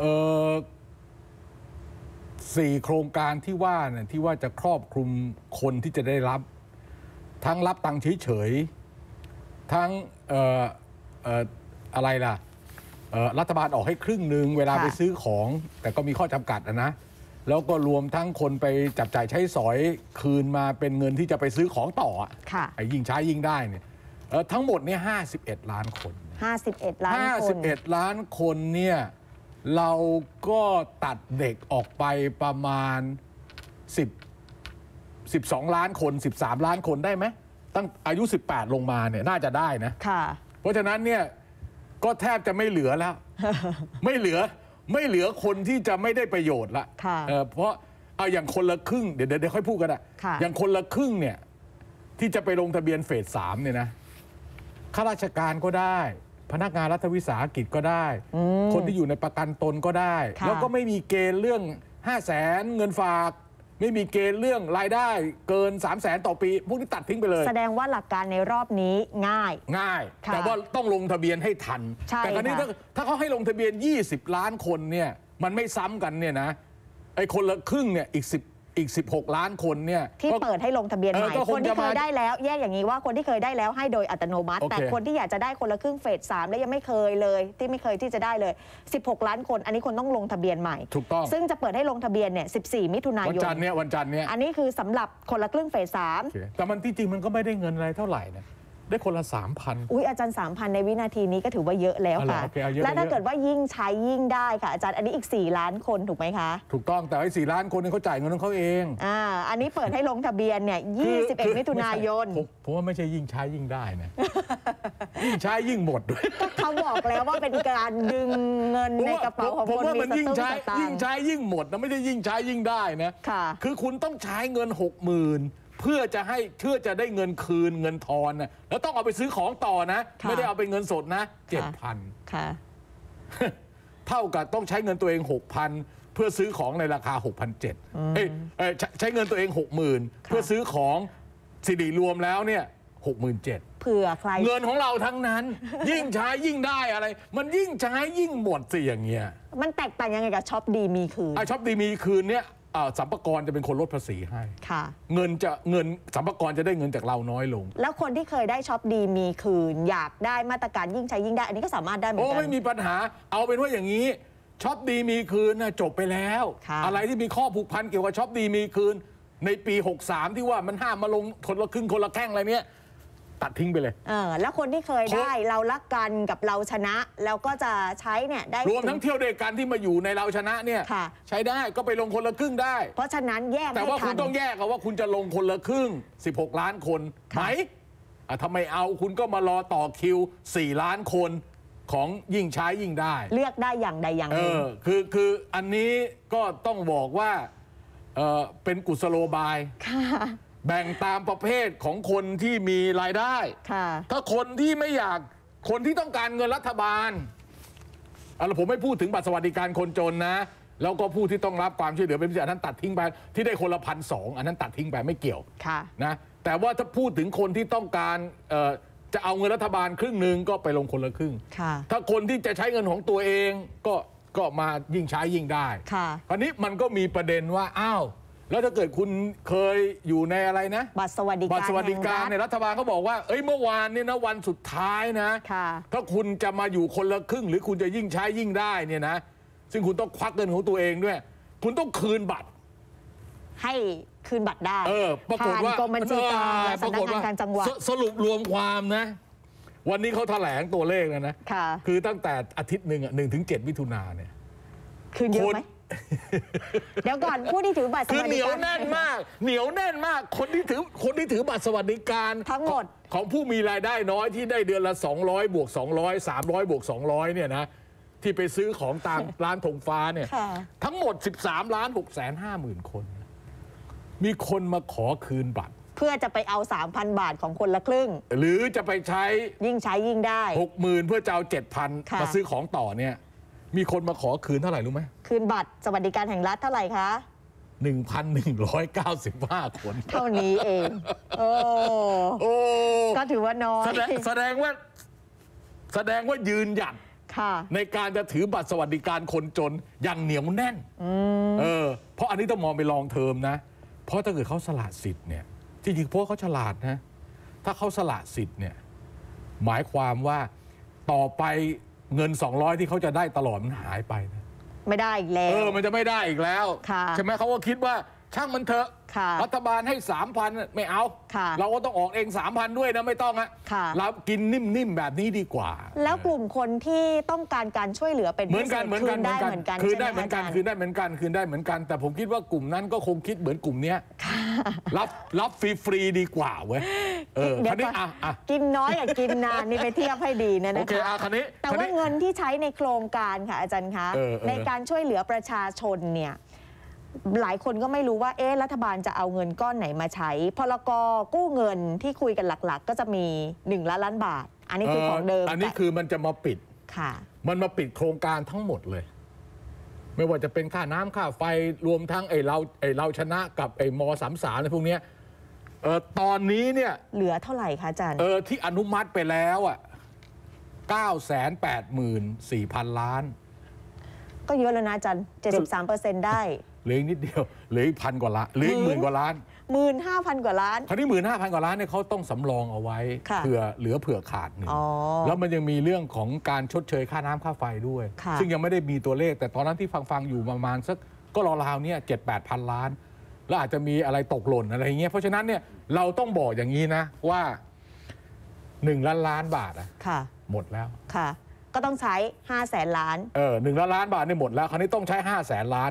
เออสี่โครงการที่ว่าเนี่ยที่ว่าจะครอบคลุมคนที่จะได้รับ ทั้งรับตังค์เฉยๆทั้งเออเอออะไรล่ะเออรัฐบาลออกให้ครึ่งหนึ่งเวลาไปซื้อของ แต่ก็มีข้อจำกัดนะ แล้วก็รวมทั้งคนไปจับจ่ายใช้สอยคืนมาเป็นเงินที่จะไปซื้อของต่อค่ะไอ้ยิ่งใช้ยิ่งได้เนี่ยทั้งหมดเนี่ย51 ล้านคน 51 ล้านคน51 ล้านคนเนี่ยเราก็ตัดเด็กออกไปประมาณ10 12ล้านคน 13ล้านคนได้ไหมตั้งอายุ 18 ลงมาเนี่ยน่าจะได้นะค่ะเพราะฉะนั้นเนี่ยก็แทบจะไม่เหลือแล้ว ไม่เหลือไม่เหลือคนที่จะไม่ได้ประโยชน์ละเพราะเอาอย่างคนละครึ่งเดี๋ยวเดี๋ยวค่อยพูดกันอะอย่างคนละครึ่งเนี่ยที่จะไปลงทะเบียนเฟสสามเนี่ยนะข้าราชการก็ได้พนักงานรัฐวิสาหกิจก็ได้ คนที่อยู่ในประกันตนก็ได้ แล้วก็ไม่มีเกณฑ์เรื่อง 5 0 0แสนเงินฝาก ไม่มีเกณฑ์เรื่องรายได้เกิน3 0 0แสนต่อปี พวกนี้ตัดทิ้งไปเลย แสดงว่าหลักการในรอบนี้ง่าย ง่าย แต่ว่าต้องลงทะเบียนให้ทัน แต่ครั้นี้ถ้าเขาให้ลงทะเบียน 20 ล้านคนเนี่ยมันไม่ซ้ำกันเนี่ยนะไอ้คนละครึ่งเนี่ยอีก10อีก 16 ล้านคนเนี่ยที่เปิดให้ลงทะเบียนใหม่คนคนที่เคยได้แล้ว แยกอย่างนี้ว่าคนที่เคยได้แล้วให้โดยอัตโนมัติ แต่คนที่อยากจะได้คนละครึ่งเฟสสามและยังไม่เคยเลย ที่ไม่เคยที่จะได้เลย 16 ล้านคนอันนี้คนต้องลงทะเบียนใหม่ถูกต้องซึ่งจะเปิดให้ลงทะเบียนเนี่ย 14 มิถุนายนวันจันทร์เนี่ยวันจันทร์เนี่ยอันนี้คือสำหรับคนละครึ่งเฟสสามแต่มันที่จริงมันก็ไม่ได้เงินอะไรเท่าไหร่นะได้คนละ3,000อุ้ยอาจารย์3,000ในวินาทีนี้ก็ถือว่าเยอะแล้วค่ะและถ้าเกิดว่ายิ่งใช้ยิ่งได้ค่ะอาจารย์อันนี้อีก 4 ล้านคนถูกไหมคะ ถูกต้องแต่ไอ้4ล้านคนนึงเขาจ่ายเงินของเขาเอง อ่า อันนี้เปิดให้ลงทะเบียนเนี่ย21มิถุนายนผมว่าไม่ใช่ยิ่งใช้ยิ่งได้นะ ยิ่งใช้ยิ่งหมดด้วยเขาบอกแล้วว่าเป็นการดึงเงินในกระเป๋าของคนมีสตุ้งสตางยิ่งใช้ยิ่งหมดนะไม่ได้ยิ่งใช้ยิ่งได้นะคือคุณต้องใช้เงิน6 0,000เพื่อจะให้เพื่อจะได้เงินคืนเงินทอนนะแล้วต้องเอาไปซื้อของต่อนะะไม่ได้เอาเป็นเงินสดนะเจ็ดพันเท่ากับต้องใช้เงินตัวเองหกพันเพื่อซื้อของในราคาหกพันเจ็ดเอ้ยใช้เงินตัวเองหกหมื่นเพื่อซื้อของสิริรวมแล้วเนี่ยหกหมื่นเผื่อใคร เงินของเราทั้งนั้น ยิ่งใช้ยิ่งได้อะไร มันยิ่งใช้ยิ่งหมดสิอย่างเงี้ยมันแตกต่างยังไงกับช็อปดีมีคืนไอช็อปดีมีคืนเนี่ยสัมปกรจะเป็นคนลดภาษีให้ค่ะเงินจะเงินสัมปกรจะได้เงินจากเราน้อยลง แล้วคนที่เคยได้ช็อปดีมีคืน อยากได้มาตรการยิ่งใช้ยิ่งได้อันนี้ก็สามารถได้เหมือนกันโอ้ไม่มีปัญหาเอาเป็นว่าอย่างนี้ช็อปดีมีคืนนะจบไปแล้ว อะไรที่มีข้อผูกพันเกี่ยวกับช็อปดีมีคืนในปี 63 ที่ว่ามันห้ามมาลงคนละครึ่งคนละแข้งอะไรเนี้ยตัดทิ้งไปเลย เออ แล้วคนที่เคยได้เรารักกันกับเราชนะแล้วก็จะใช้เนี่ยได้รวมทั้งเที่ยวด้วยกันที่มาอยู่ในเราชนะเนี่ยใช้ได้ก็ไปลงคนละครึ่งได้ เพราะฉะนั้นแยกแต่ว่าคุณต้องแยกเอาว่าคุณจะลงคนละครึ่ง 16 ล้านคนคไหมอ่ะทำไมเอาคุณก็มารอต่อคิว4 ล้านคนของยิ่งใช้ยิ่งได้ เลือกได้อย่างใดอย่างหนึ่งอคือคืออันนี้ก็ต้องบอกว่าเออเป็นกุศโลบายแบ่งตามประเภทของคนที่มีรายได้ค่ะถ้าคนที่ไม่อยาก คนที่ต้องการเงินรัฐบาลเอาละผมไม่พูดถึงบัตรสวัสดิการคนจนนะ แล้วก็ผู้ที่ต้องรับความช่วยเหลือเป็นพิเศษอันนั้นตัดทิ้งไป ที่ได้คนละพันสองอันนั้นตัดทิ้งไปไม่เกี่ยวค่ะนะ แต่ว่าถ้าพูดถึงคนที่ต้องการจะเอาเงินรัฐบาลครึ่งหนึ่งก็ไปลงคนละครึ่ง ถ้าคนที่จะใช้เงินของตัวเองก็ก็มายิ่งใช้ยิ่งได้ค่ะคราวนี้มันก็มีประเด็นว่าอ้าวแล้วถ้าเกิดคุณเคยอยู่ในอะไรนะ บัตรสวัสดิการบัตรสวัสดิการในรัฐบาลเขาบอกว่าเอ้ยเมื่อวานเนี่ยนะวันสุดท้ายนะถ้าคุณจะมาอยู่คนละครึ่ง หรือคุณจะยิ่งใช้ยิ่งได้เนี่ยนะซึ่งคุณต้องควักเงินของตัวเองด้วยคุณต้องคืนบัตร ให้คืนบัตรได้ เออปรากฏว่ากรมบัญชีกลางสำากฏรว่าสรุปรวมความนะ วันนี้เขาแถลงตัวเลขนะนะคือตั้งแต่อาทิตย์หนึ่งอ่ะหนึ่งถึงเจ็ดมิถุนาเนี่ยคืนเยอะไหมเดี๋ยวก่อนผู้ที่ถือบัตรสคือเหนียวแน่นมาก เหนียวแน่นมาก คนที่ถือคนที่ถือบัตรสวัสดิการทั้งหมดของผู้มีรายได้น้อยที่ได้เดือนละ200บวก200 300บวก200เนี่ยนะที่ไปซื้อของตามร้านธงฟ้าเนี่ยทั้งหมด 13 ล้าน6 5 0 0 0คนมีคนมาขอคืนบัตร เพื่อจะไปเอา 3,000 บาทของคนละครึ่ง หรือจะไปใช้ยิ่งใช้ยิ่งได้60,000เพื่อจะเอา7,000มาซื้อของต่อเนี่ย มีคนมาขอคืนเท่าไหร่รู้ไหมคืนบัตรสวัสดิการแห่งรัฐเท่าไหร่คะ1,195 คน เท่านี้เองโอ้ก็ถือว่าน้อยแสดงแสดงว่าแสดงว่ายืนหยัด ค่ะ ในการจะถือบัตรสวัสดิการคนจนอย่างเหนียวแน่นเออ เพราะอันนี้ต้องมองไปลองเทอมนะ เพราะถ้าเกิดเขาสละสิทธิ์เนี่ย จริงๆพวกเขาฉลาดนะ ถ้าเขาสละสิทธิ์เนี่ย หมายความว่าต่อไปเงิน 200 ที่เขาจะได้ตลอดมันหายไปนะไม่ได้อีกแล้ว เออมันจะไม่ได้อีกแล้ว ใช่ไหมเขาก็คิดว่าช่างมันเถอะรัฐบาลให้สามพันไม่เอา เราก็ต้องออกเองสามพันด้วยนะไม่ต้องฮะเรากินนิ่มๆแบบนี้ดีกว่า แล้วกลุ่มคนที่ต้องการการช่วยเหลือเป็นเหมือนกันเหมือนกันเหมคืนกนนได้ได้เหมือนกันคืนได้เหมือนกันคืนได้เหมือนกัน แต่ผมคิดว่ากลุ่มนั้นก็คงคิดเหมือนกลุ่มเนี้ยรับรับฟรีๆดีกว่าเว้ยเดี๋ยวนน้กออ่กินน้อยกับกินนานนี่ไปเทียบให้ดีนะโอนะเคะอะคันนี้ แต่ว่าเงินที่ใช้ในโครงการค่ะ อาจารย์คะในการช่วยเหลือประชาชนเนี่ยหลายคนก็ไม่รู้ว่าเอ๊ะรัฐบาลจะเอาเงินก้อนไหนมาใช้พลกกู้เงินที่คุยกันหลักๆ ก็จะมี1ล้านล้านบาท อันนี้คือของเดิมอันนี้คือมันจะมาปิดค่ะ มันมาปิดโครงการทั้งหมดเลย ไม่ว่าจะเป็นค่าน้ำค่าไฟรวมทั้งไอ้เราไอ้เราชนะกับไอ้มสามสาอะไรพวกนี้เออตอนนี้เนี่ยเหลือเท่าไหร่คะอาจารย์เออที่อนุมัติไปแล้วอ่ะ984,000ล้านก็เยอะแล้วนะอาจารย์73เปอร์เซ็นต์ได้เหลือนิดเดียวเหลือพันกว่าล้านเหลือหมื่นกว่าล้านหมื่นห้าพันกว่าล้านคราวนี้หมื่นห้าพันกว่าล้านเนี่ยเขาต้องสำรองเอาไว้เผื่อเหลือเผื่อขาดหนึ่งแล้วมันยังมีเรื่องของการชดเชยค่าน้ำค่าไฟด้วย ซึ่งยังไม่ได้มีตัวเลข แต่ตอนนั้นที่ฟังฟังอยู่ประมาณสักก็ราวๆเนี่ยเจ็ดแปดพันล้านแล้วอาจจะมีอะไรตกหล่นอะไรเงี้ย เพราะฉะนั้นเนี่ยเราต้องบอกอย่างนี้นะว่าหนึ่งล้านล้านบาทอะหมดแล้วค่ะก็ต้องใช้ห้าแสนล้านเออหนึ่งล้านล้านบาทนี่หมดแล้วคราวนี้ต้องใช้ห้าแสนล้าน